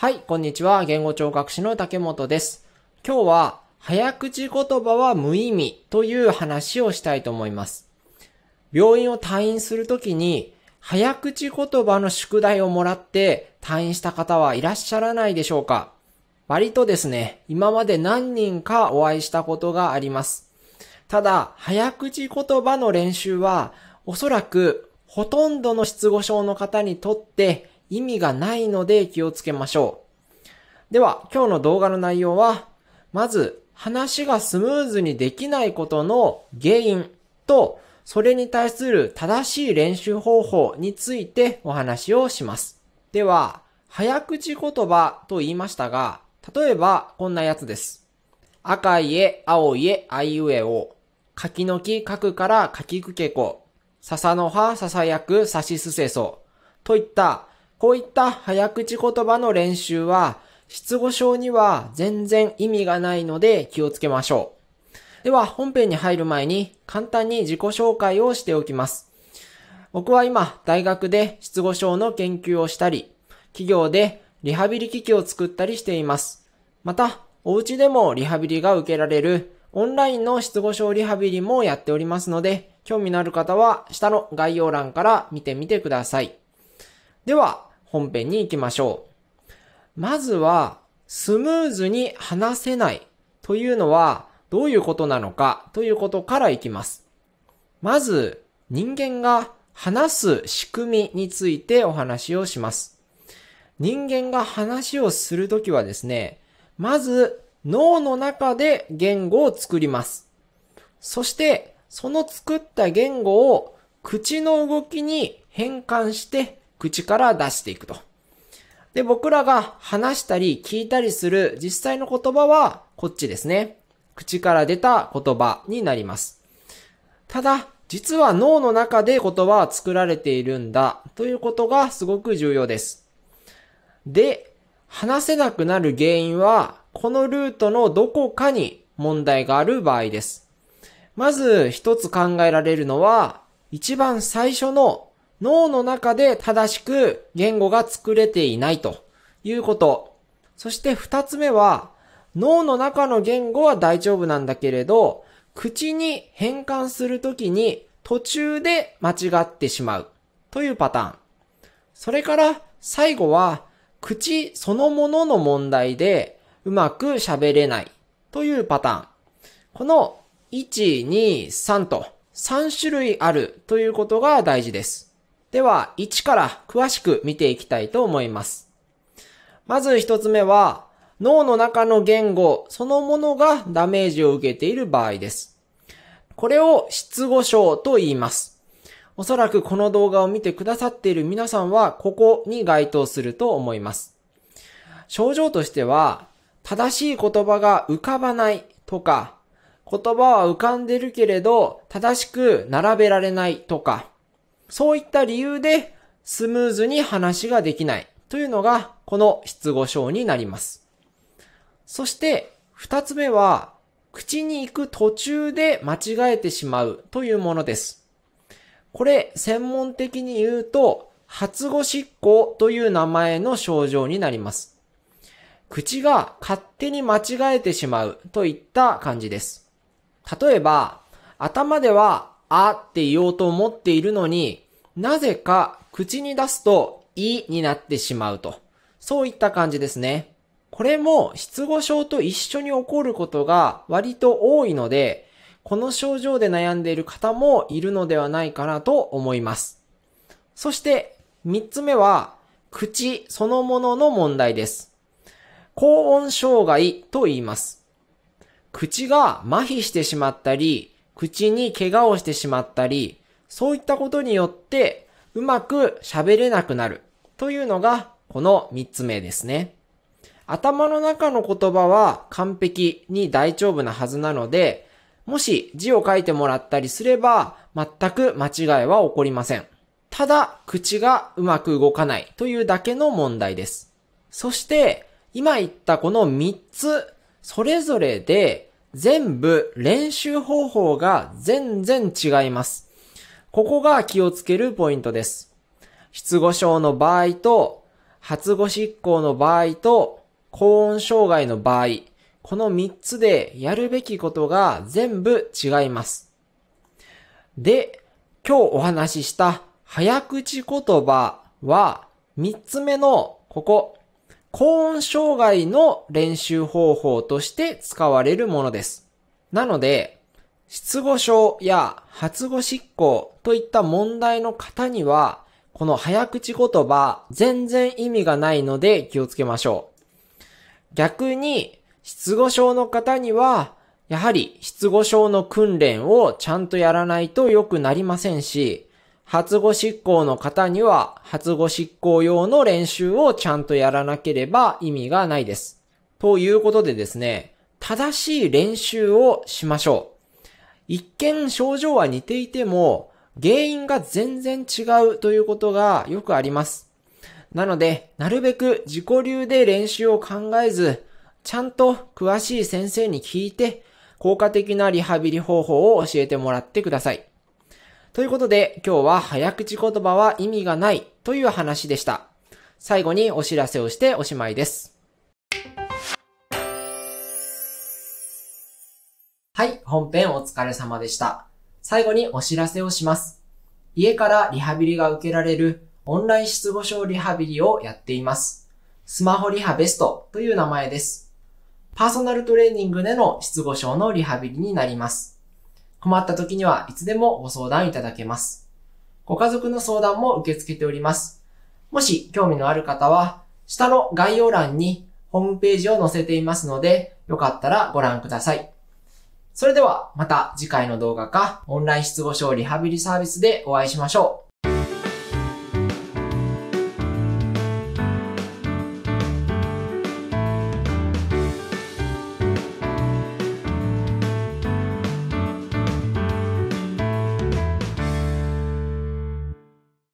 はい、こんにちは。言語聴覚士の竹本です。今日は、早口言葉は無意味という話をしたいと思います。病院を退院するときに、早口言葉の宿題をもらって退院した方はいらっしゃらないでしょうか割とですね、今まで何人かお会いしたことがあります。ただ、早口言葉の練習は、おそらくほとんどの失語症の方にとって意味がないので気をつけましょう。では、今日の動画の内容は、まず、話がスムーズにできないことの原因と、それに対する正しい練習方法についてお話をします。では、早口言葉と言いましたが、例えばこんなやつです。赤いえ、青いえ、あいうえお。柿の木書くから柿くけこ。笹の葉、ささやく、さしすせそ。といったこういった早口言葉の練習は、失語症には全然意味がないので気をつけましょう。では本編に入る前に簡単に自己紹介をしておきます。僕は今大学で失語症の研究をしたり、企業でリハビリ機器を作ったりしています。また、お家でもリハビリが受けられるオンラインの失語症リハビリもやっておりますので、興味のある方は下の概要欄から見てみてください。では、本編に行きましょう。まずは、スムーズに話せないというのはどういうことなのかということからいきます。まず、人間が話す仕組みについてお話をします。人間が話をするときはですね、まず脳の中で言語を作ります。そして、その作った言語を口の動きに変換して口から出していくと。で、僕らが話したり聞いたりする実際の言葉はこっちですね。口から出た言葉になります。ただ、実は脳の中で言葉は作られているんだということがすごく重要です。で、話せなくなる原因は、このルートのどこかに問題がある場合です。まず一つ考えられるのは、一番最初の脳の中で正しく言語が作れていないということ。そして二つ目は、脳の中の言語は大丈夫なんだけれど、口に変換するときに途中で間違ってしまうというパターン。それから最後は、口そのものの問題でうまく喋れないというパターン。この1、2、3と3種類あるということが大事です。では、1から詳しく見ていきたいと思います。まず1つ目は、脳の中の言語そのものがダメージを受けている場合です。これを失語症と言います。おそらくこの動画を見てくださっている皆さんは、ここに該当すると思います。症状としては、正しい言葉が浮かばないとか、言葉は浮かんでるけれど、正しく並べられないとか、そういった理由でスムーズに話ができないというのがこの失語症になります。そして二つ目は口に行く途中で間違えてしまうというものです。これ専門的に言うと発語執行という名前の症状になります。口が勝手に間違えてしまうといった感じです。例えば、頭ではあって言おうと思っているのに、なぜか口に出すといになってしまうと。そういった感じですね。これも失語症と一緒に起こることが割と多いので、この症状で悩んでいる方もいるのではないかなと思います。そして3つ目は、口そのものの問題です。高音障害と言います。口が麻痺してしまったり、口に怪我をしてしまったり、そういったことによって、うまく喋れなくなるというのが、この3つ目ですね。頭の中の言葉は完璧に大丈夫なはずなので、もし字を書いてもらったりすれば、全く間違いは起こりません。ただ、口がうまく動かないというだけの問題です。そして、今言ったこの3つ、それぞれで全部練習方法が全然違います。ここが気をつけるポイントです。失語症の場合と、発語執行の場合と、高音障害の場合、この3つでやるべきことが全部違います。で、今日お話しした早口言葉は3つ目のここ高音障害の練習方法として使われるものです。なので、失語症や発語執行といった問題の方には、この早口言葉、全然意味がないので気をつけましょう。逆に、失語症の方には、やはり失語症の訓練をちゃんとやらないと良くなりませんし、発語執行の方には、発語執行用の練習をちゃんとやらなければ意味がないです。ということでですね、正しい練習をしましょう。一見症状は似ていても、原因が全然違うということがよくあります。なので、なるべく自己流で練習を考えず、ちゃんと詳しい先生に聞いて、効果的なリハビリ方法を教えてもらってください。ということで、今日は早口言葉は意味がないという話でした。最後にお知らせをしておしまいです。はい、本編お疲れ様でした。最後にお知らせをします。家からリハビリが受けられるオンライン失語症リハビリをやっています。スマホリハベストという名前です。パーソナルトレーニングでの失語症のリハビリになります。困った時にはいつでもご相談いただけます。ご家族の相談も受け付けております。もし興味のある方は、下の概要欄にホームページを載せていますので、よかったらご覧ください。それではまた次回の動画かオンライン失語症リハビリサービスでお会いしましょう。